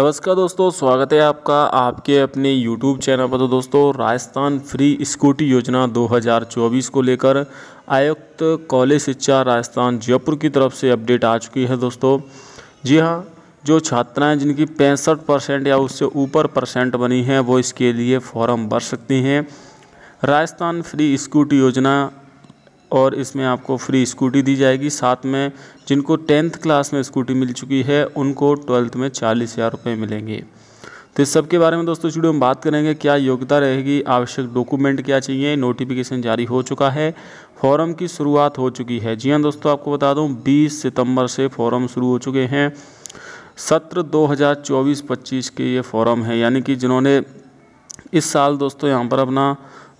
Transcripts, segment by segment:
नमस्कार दोस्तों स्वागत है आपका आपके अपने YouTube चैनल पर तो दोस्तों राजस्थान फ्री स्कूटी योजना 2024 को लेकर आयुक्त कॉलेज शिक्षा राजस्थान जयपुर की तरफ से अपडेट आ चुकी है दोस्तों जी हाँ जो छात्राएं जिनकी पैंसठ परसेंट या उससे ऊपर परसेंट बनी हैं वो इसके लिए फॉर्म भर सकती हैं राजस्थान फ्री स्कूटी योजना और इसमें आपको फ्री स्कूटी दी जाएगी साथ में जिनको टेंथ क्लास में स्कूटी मिल चुकी है उनको ट्वेल्थ में चालीस हज़ार रुपये मिलेंगे तो इस सब के बारे में दोस्तों स्टूडियो में बात करेंगे क्या योग्यता रहेगी आवश्यक डॉक्यूमेंट क्या चाहिए नोटिफिकेशन जारी हो चुका है फॉरम की शुरुआत हो चुकी है जी हाँ दोस्तों आपको बता दूँ बीस सितंबर से फॉरम शुरू हो चुके हैं सत्र 2024-25 के ये फॉरम है यानी कि जिन्होंने इस साल दोस्तों यहाँ पर अपना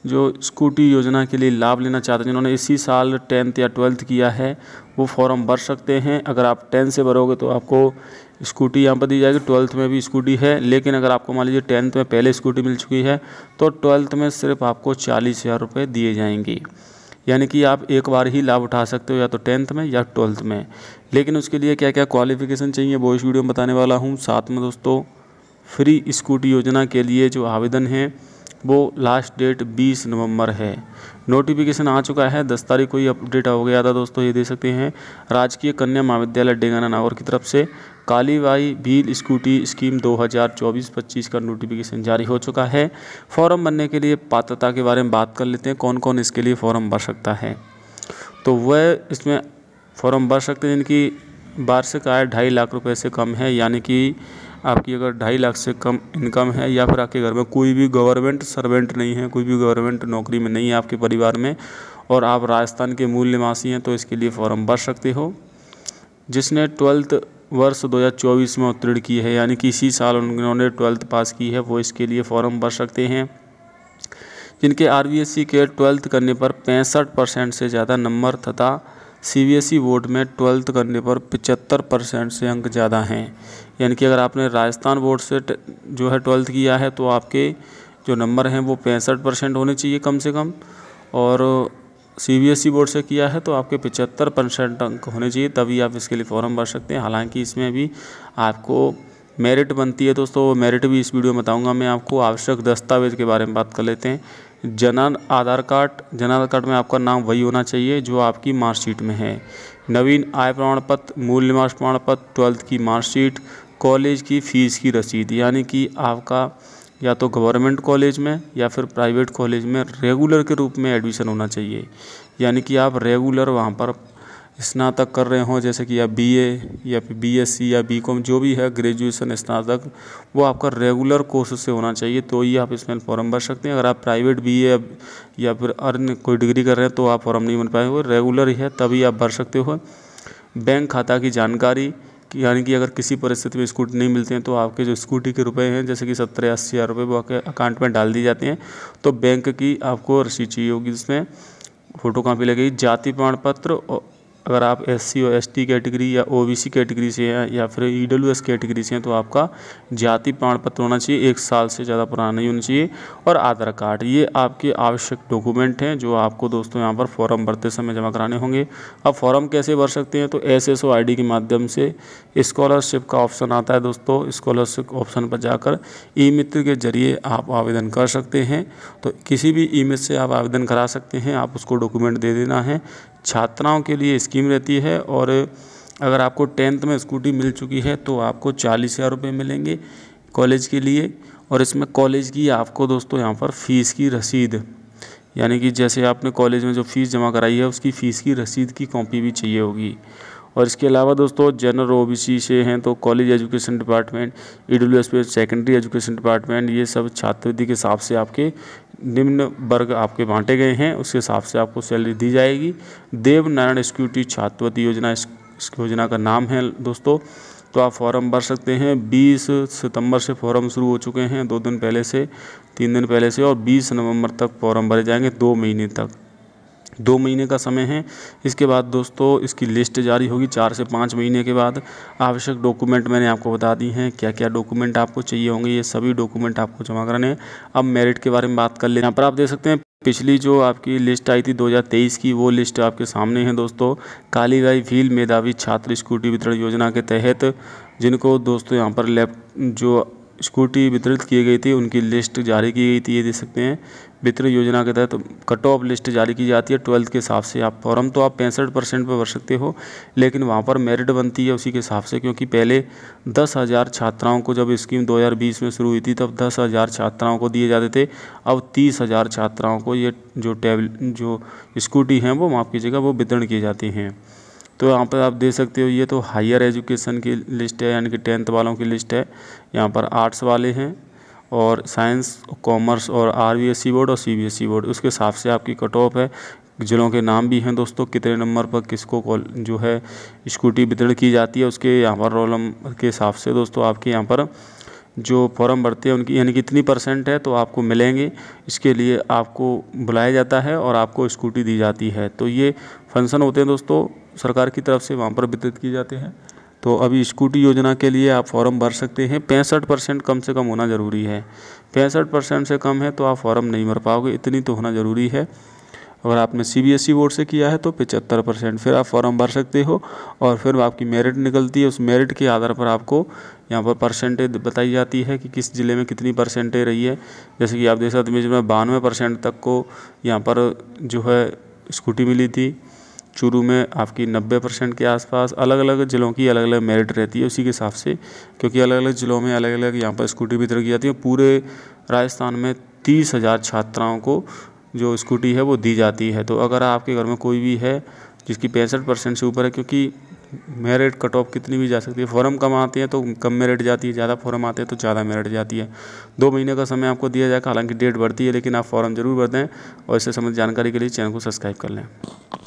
जो स्कूटी योजना के लिए लाभ लेना चाहते हैं जिन्होंने इसी साल टेंथ या ट्वेल्थ किया है वो फॉर्म भर सकते हैं अगर आप टेंथ से भरोगे तो आपको स्कूटी यहाँ पर दी जाएगी ट्वेल्थ में भी स्कूटी है लेकिन अगर आपको मान लीजिए टेंथ में पहले स्कूटी मिल चुकी है तो ट्वेल्थ में सिर्फ आपको चालीस हज़ार रुपये दिए जाएंगे यानी कि आप एक बार ही लाभ उठा सकते हो या तो टेंथ में या ट्वेल्थ में लेकिन उसके लिए क्या क्या क्वालिफिकेशन चाहिए वो इस वीडियो में बताने वाला हूँ साथ में दोस्तों फ्री स्कूटी योजना के लिए जो आवेदन है वो लास्ट डेट 20 नवंबर है नोटिफिकेशन आ चुका है दस तारीख को ही अपडेट हो गया था दोस्तों ये दे सकते हैं राजकीय कन्या महाविद्यालय डेगाना नागौर की तरफ से कालीबाई भील स्कूटी स्कीम 2024-25 का नोटिफिकेशन जारी हो चुका है फॉर्म भरने के लिए पात्रता के बारे में बात कर लेते हैं कौन कौन इसके लिए फॉर्म भर सकता है तो वह इसमें फॉर्म भर सकते हैं जिनकी वार्षिक आय ढाई लाख रुपये से कम है यानी कि आपकी अगर ढाई लाख से कम इनकम है या फिर आपके घर में कोई भी गवर्नमेंट सर्वेंट नहीं है कोई भी गवर्नमेंट नौकरी में नहीं है आपके परिवार में और आप राजस्थान के मूल निवासी हैं तो इसके लिए फॉर्म भर सकते हो जिसने ट्वेल्थ वर्ष 2024 में उत्तीर्ण की है यानी कि इसी साल उन्होंने ट्वेल्थ पास की है वो इसके लिए फॉर्म भर सकते हैं जिनके आर के ट्वेल्थ करने पर पैंसठ परसेंट से ज़्यादा नंबर तथा C B S E board में ट्वेल्थ करने पर पचहत्तर परसेंट से अंक ज़्यादा हैं यानी कि अगर आपने राजस्थान बोर्ड से जो है ट्वेल्थ किया है तो आपके जो नंबर हैं वो पैंसठ परसेंट होने चाहिए कम से कम और सीबीएसई बोर्ड से किया है तो आपके पचहत्तर परसेंट अंक होने चाहिए तभी आप इसके लिए फॉर्म भर सकते हैं हालांकि इसमें भी आपको मेरिट बनती है दोस्तों वो मेरिट भी इस वीडियो में बताऊँगा मैं आपको आवश्यक दस्तावेज के बारे में बात कर लेते हैं जनन आधार कार्ड जन आधार कार्ड में आपका नाम वही होना चाहिए जो आपकी मार्कशीट में है नवीन आय प्रमाण पत्र मूल निवास प्रमाण पत्र ट्वेल्थ की मार्कशीट कॉलेज की फ़ीस की रसीद यानी कि आपका या तो गवर्नमेंट कॉलेज में या फिर प्राइवेट कॉलेज में रेगुलर के रूप में एडमिशन होना चाहिए यानी कि आप रेगुलर वहाँ पर स्नातक कर रहे हों जैसे कि आप ए या फिर बी एस सी या बी कॉम जो भी है ग्रेजुएशन स्नातक वो आपका रेगुलर कोर्स से होना चाहिए तो ही आप इसमें फॉर्म भर सकते हैं अगर आप प्राइवेट बी ए या फिर अर्न कोई डिग्री कर रहे हैं तो आप फॉर्म नहीं भर पाएंगे रेगुलर ही है तभी आप भर सकते हो बैंक खाता की जानकारी यानी कि अगर किसी परिस्थिति में स्कूटी नहीं मिलती हैं तो आपके जो स्कूटी के रुपए हैं जैसे कि सत्तर या अस्सी हज़ार रुपये वो आपके अकाउंट में डाल दिए जाते हैं तो बैंक की आपको रसीद चाहिए होगी जिसमें फ़ोटो कापी लगेगी जाति प्रमाण पत्र अगर आप एस सी और एस टी कैटेगरी या ओ बी सी कैटेगरी से हैं या फिर ई डब्ल्यू एस कैटेगरी से हैं तो आपका जाति प्रमाण पत्र होना चाहिए एक साल से ज़्यादा पुराना नहीं होना चाहिए और आधार कार्ड ये आपके आवश्यक डॉक्यूमेंट हैं जो आपको दोस्तों यहाँ पर फॉर्म भरते समय जमा कराने होंगे अब फॉर्म कैसे भर सकते हैं तो S S O I D के माध्यम से स्कॉलरशिप का ऑप्शन आता है दोस्तों स्कॉलरशिप ऑप्शन पर जाकर ई मित्र के जरिए आप आवेदन कर सकते हैं तो किसी भी ई मित्र से आप आवेदन करा सकते हैं आप उसको डॉक्यूमेंट दे देना है छात्राओं के लिए इस स्कीम रहती है और अगर आपको टेंथ में स्कूटी मिल चुकी है तो आपको चालीस हज़ार रुपये मिलेंगे कॉलेज के लिए और इसमें कॉलेज की आपको दोस्तों यहाँ पर फ़ीस की रसीद यानी कि जैसे आपने कॉलेज में जो फ़ीस जमा कराई है उसकी फ़ीस की रसीद की कॉपी भी चाहिए होगी और इसके अलावा दोस्तों जनरल ओ से हैं तो college education department E W S secondary education department ये सब छात्रवृत्ति के हिसाब से आपके निम्न वर्ग आपके बांटे गए हैं उसके हिसाब से आपको सैलरी दी जाएगी देव नारायण स्क्यूटी छात्रवृत्ति योजना इस योजना का नाम है दोस्तों तो आप फॉर्म भर सकते हैं 20 सितंबर से फॉर्म शुरू हो चुके हैं दो दिन पहले से तीन दिन पहले से और 20 नवंबर तक फॉर्म भरे जाएंगे दो महीने तक दो महीने का समय है इसके बाद दोस्तों इसकी लिस्ट जारी होगी चार से पाँच महीने के बाद आवश्यक डॉक्यूमेंट मैंने आपको बता दी हैं क्या क्या डॉक्यूमेंट आपको चाहिए होंगे ये सभी डॉक्यूमेंट आपको जमा कराने अब मेरिट के बारे में बात कर लें यहाँ पर आप देख सकते हैं पिछली जो आपकी लिस्ट आई थी 2023 की वो लिस्ट आपके सामने है दोस्तों कालीराई व्हील मेधावी छात्र स्कूटी वितरण योजना के तहत जिनको दोस्तों यहाँ पर लैप जो स्कूटी वितरित किए गए थे उनकी लिस्ट जारी की गई थी ये देख सकते हैं वितरण योजना के तहत कट ऑफ लिस्ट जारी की जाती है ट्वेल्थ के हिसाब से आप फॉर्म तो आप पैंसठ परसेंट पर भर सकते हो लेकिन वहाँ पर मेरिट बनती है उसी के हिसाब से क्योंकि पहले दस हज़ार छात्राओं को जब स्कीम 2020 में शुरू हुई थी तब दस हज़ार छात्राओं को दिए जाते थे अब तीस हज़ार छात्राओं को ये जो टेबल जो स्कूटी हैं वो माफ़ कीजिएगा वो वितरण किए जाते हैं तो यहाँ पर आप देख सकते हो ये तो हायर एजुकेशन की लिस्ट है यानी कि टेंथ वालों की लिस्ट है यहाँ पर आर्ट्स वाले हैं और साइंस कॉमर्स और आर बोर्ड और सी बोर्ड उसके हिसाब से आपकी कट ऑफ है ज़िलों के नाम भी हैं दोस्तों कितने नंबर पर किसको कॉल जो है स्कूटी वितरण की जाती है उसके यहाँ पर रोल नंबर के हिसाब से दोस्तों आपके यहाँ पर जो फॉर्म भरते हैं उनकी यानी कि इतनी परसेंट है तो आपको मिलेंगे इसके लिए आपको बुलाया जाता है और आपको स्कूटी दी जाती है तो ये फंक्शन होते हैं दोस्तों सरकार की तरफ से वहाँ पर वितरित किए जाते हैं तो अभी स्कूटी योजना के लिए आप फॉर्म भर सकते हैं पैंसठ परसेंट कम से कम होना ज़रूरी है पैंसठ परसेंट से कम है तो आप फॉर्म नहीं भर पाओगे इतनी तो होना ज़रूरी है अगर आपने C B S E board से किया है तो पचहत्तर परसेंट फिर आप फॉर्म भर सकते हो और फिर आपकी मेरिट निकलती है उस मेरिट के आधार पर आपको यहाँ पर परसेंटेज बताई जाती है कि किस ज़िले में कितनी परसेंटेज रही है जैसे कि आप देख सकते हैं में बानवे परसेंट तक को यहाँ पर जो है स्कूटी मिली थी चूरू में आपकी 90 परसेंट के आसपास अलग अलग ज़िलों की अलग अलग मेरिट रहती है उसी के हिसाब से क्योंकि अलग अलग ज़िलों में अलग अलग यहाँ पर स्कूटी वितरण की जाती है पूरे राजस्थान में तीस हज़ार छात्राओं को जो स्कूटी है वो दी जाती है तो अगर आपके घर में कोई भी है जिसकी पैंसठ परसेंट से ऊपर है क्योंकि मेरिट कट ऑफ कितनी भी जा सकती है फॉर्म कम आते हैं तो कम मेरिट जाती है ज़्यादा फॉर्म आते हैं तो ज़्यादा मेरिट जाती है दो महीने का समय आपको दिया जाएगा हालांकि डेट बढ़ती है लेकिन आप फॉर्म ज़रूर भर दें और इससे संबंधित जानकारी के लिए चैनल को सब्सक्राइब कर लें